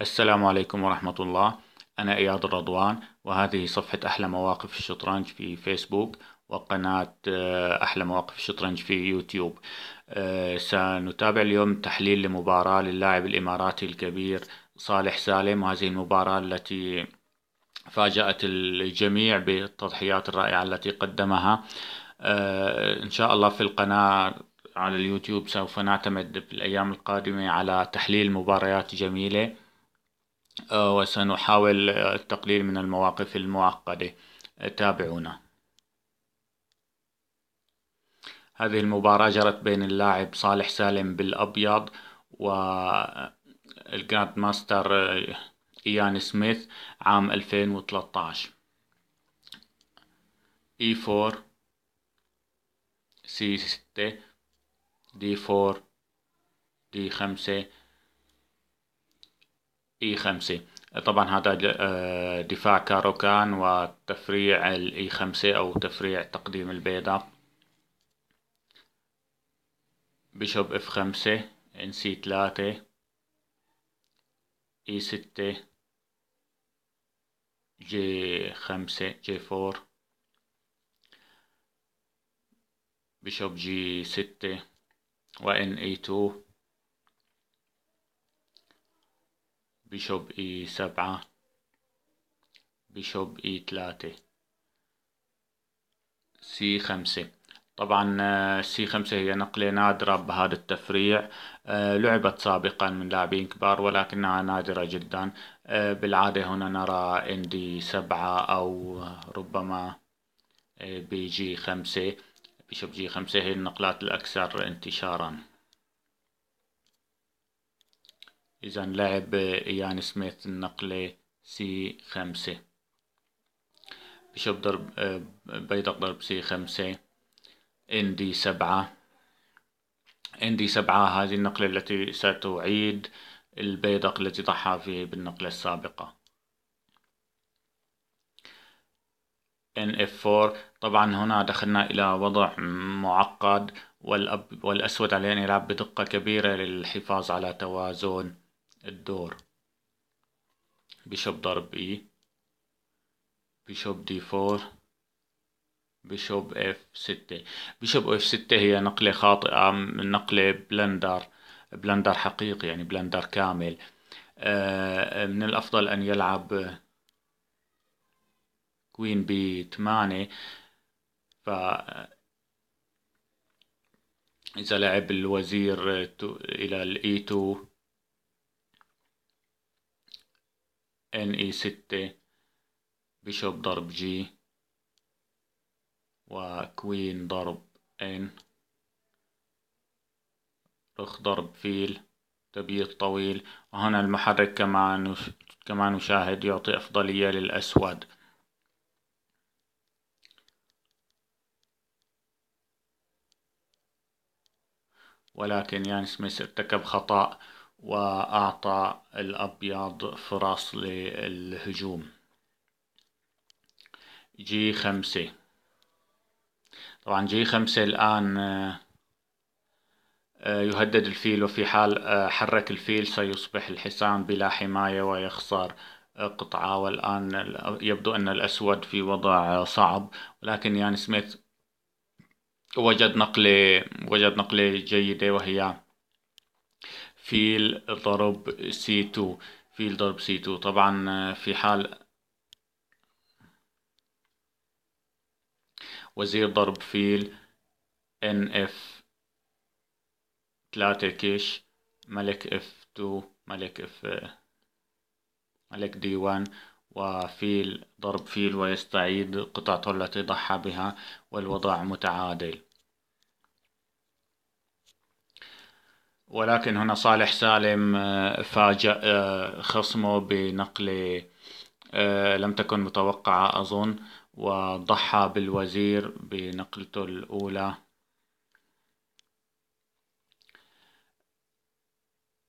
السلام عليكم ورحمة الله أنا إياد الرضوان وهذه صفحة أحلى مواقف الشطرنج في فيسبوك وقناة آه، أحلى مواقف الشطرنج في يوتيوب آه، سنتابع اليوم تحليل لمباراة للاعب الإماراتي الكبير صالح سالم وهذه المباراة التي فاجأت الجميع بالتضحيات الرائعة التي قدمها آه، إن شاء الله في القناة على اليوتيوب سوف نعتمد في الأيام القادمة على تحليل مباريات جميلة آه، وسنحاول آه، التقليل من المواقف المعقدة آه، تابعونا هذه المباراة جرت بين اللاعب صالح سالم بالأبيض و والجراند ماستر إيان سميث عام 2013 E4 C6 D4 D5 اي 5 طبعا هذا آه، دفاع كاروكان وتفريع الاي 5 او تفريع تقديم البيضة بيشوب اف 5 ان سي 3 اي 6 جي 5 جي 4 بيشوب جي 6 وان اي 2 بشوب اي سبعة بشوب اي ثلاثة سي خمسة طبعا آه، سي خمسة هي نقلة نادرة بهذا التفريع آه، لعبت سابقا من لاعبين كبار ولكنها نادرة جدا آه، بالعادة هنا نرى ان دي سبعة او ربما بي جي خمسة بشوب جي خمسة هي النقلات الأكثر انتشارا إذا لعب إيان سميث النقلة سي خمسة بشوب ضرب بيدق ضرب سي خمسة ان دي سبعة ان دي سبعة هذه النقلة التي ستعيد البيدق التي ضحى فيه بالنقلة إن إف فور طبعا هنا دخلنا إلى وضع معقد والأب والأسود عليه أن يلعب بدقة كبيرة للحفاظ على توازن الدور بيشوب ضرب اي e. بيشوب دي فور بيشوب اف ستة بيشوب اف ستة هي نقلة خاطئة من نقلة بلندر بلندر حقيقي يعني بلندر كامل آه، من الأفضل أن يلعب كوين بي ثمانية ف إذا لعب الوزير إلى الإي تو e ان اي ستة بيشوب ضرب جي وكوين ضرب ان رخ ضرب فيل تبييض طويل وهنا المحرك كمان كمان نشاهد يعطي أفضلية للأسود ولكن يان سميث ارتكب خطأ وأعطى الأبيض فرص للهجوم جي خمسة طبعا جي خمسة الآن آه، يهدد الفيل وفي حال آه، حرك الفيل سيصبح الحصان بلا حماية ويخسر آه، قطعة والآن يبدو أن الأسود في وضع صعب ولكن يعني سميث وجد نقلة وجد نقلة جيدة وهي فيل ضرب سي 2 فيل ضرب سي 2 طبعا آه، في حال وزير ضرب فيل ان اف 3 كيش ملك اف 2 ملك اف آه، ملك دي 1 وفيل ضرب فيل ويستعيد قطعته التي ضحى بها والوضع متعادل ولكن هنا صالح سالم آه، فاجأ آه، خصمه بنقلة آه، لم تكن متوقعة أظن وضحى بالوزير بنقلته الأولى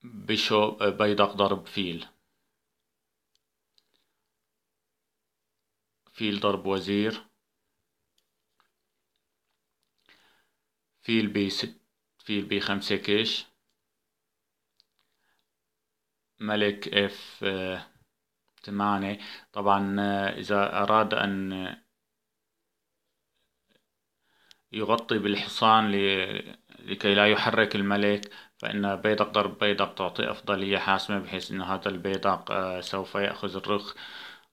بشو بيدق ضرب فيل فيل ضرب وزير فيل بي ست فيل بي خمسة كيش ملك اف آه، 8 طبعا آه، إذا أراد أن آه، يغطي بالحصان لكي لا يحرك الملك فإن بيدق ضرب بيدق تعطي أفضلية حاسمة بحيث أن هذا البيدق سوف يأخذ الرخ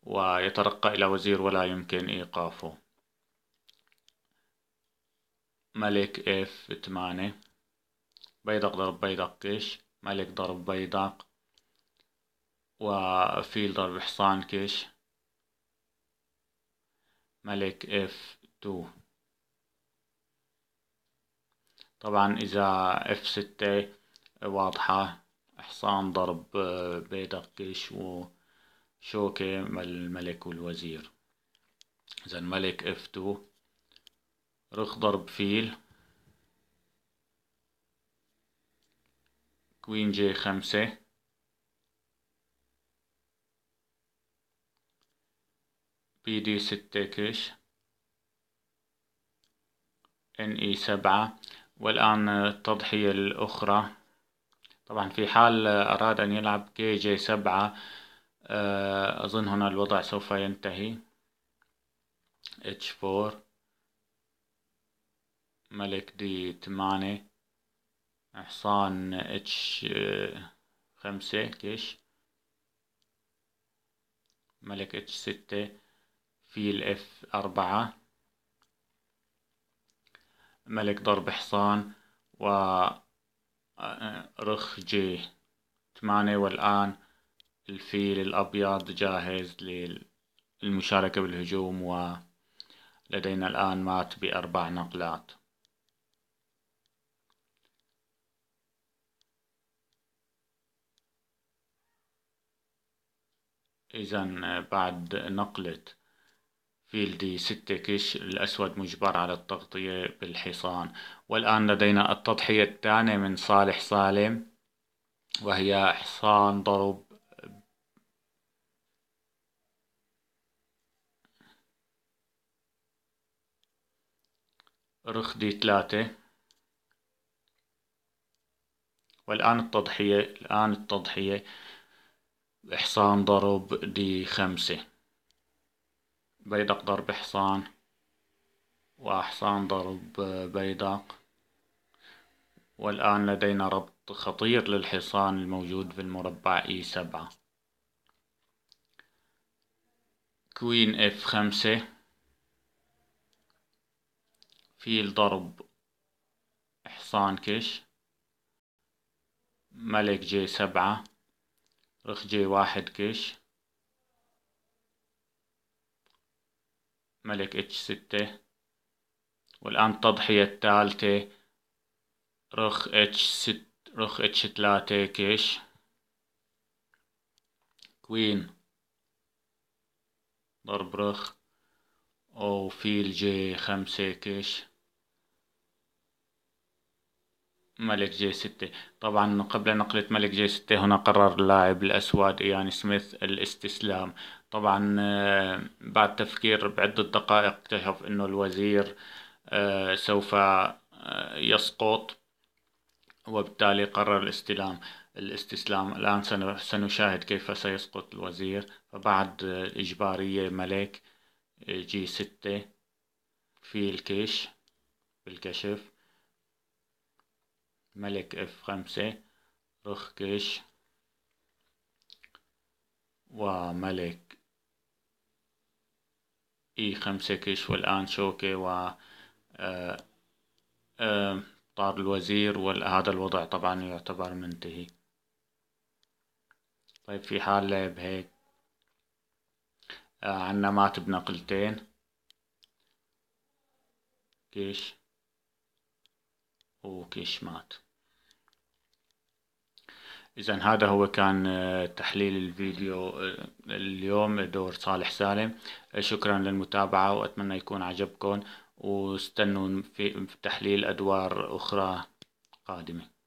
ويترقى إلى وزير ولا يمكن إيقافه ملك اف 8 بيدق ضرب بيدق كش ملك ضرب بيدق وفيل ضرب حصان كش ملك اف تو طبعا اذا اف ستة واضحة حصان ضرب آه، بيدق كش وشوكة الملك والوزير اذا الملك اف تو رخ ضرب فيل كوين جي خمسة بي دي ستة كش ان اي سبعة والآن التضحية الأخرى طبعا في حال أراد أن يلعب كي جي سبعة آه، أظن هنا الوضع سوف ينتهي اتش فور ملك دي ثمانية حصان اتش خمسة كيش ملك اتش ستة في الاف أربعة ملك ضرب حصان و آه، رخ جي ثمانية والآن الفيل الأبيض جاهز للمشاركة بالهجوم ولدينا الآن مات بأربع نقلات إذا آه، بعد نقلة فيلدي ستة كش الأسود مجبر على التغطية بالحصان والآن لدينا التضحية الثانية من صالح سالم وهي حصان ضرب رخدي ثلاثة والآن التضحية الآن التضحية حصان ضرب دي خمسة بيدق ضرب حصان وحصان ضرب بيدق والآن لدينا ربط خطير للحصان الموجود في المربع إي e سبعة كوين اف خمسة فيل ضرب حصان كش ملك جي سبعة رخ جي واحد كش ملك اتش ستة والآن التضحية الثالثة رخ اتش ست رخ اتش تلاتة كش كوين ضرب رخ أو فيل جي خمسة كش ملك جي ستة طبعا قبل نقلة ملك جي ستة هنا قرر اللاعب الأسود إيان يعني سميث الاستسلام طبعا آه، بعد تفكير بعدة دقائق اكتشف أنه الوزير آه، سوف آه، يسقط وبالتالي قرر الاستلام الاستسلام الآن سنشاهد كيف سيسقط الوزير فبعد اجبارية ملك جي ستة في الكيش بالكشف ملك اف خمسة رخ كيش وملك اي خمسة كش والآن شوكة و آه، آه، طار الوزير وهذا الوضع طبعا يعتبر منتهي طيب في لعب بهيك آه، عنا مات بنقلتين كش وكش مات إذا هذا هو كان آه، تحليل الفيديو آه، اليوم دور صالح سالم آه، شكرا للمتابعة وأتمنى يكون عجبكم واستنوا في تحليل أدوار أخرى قادمة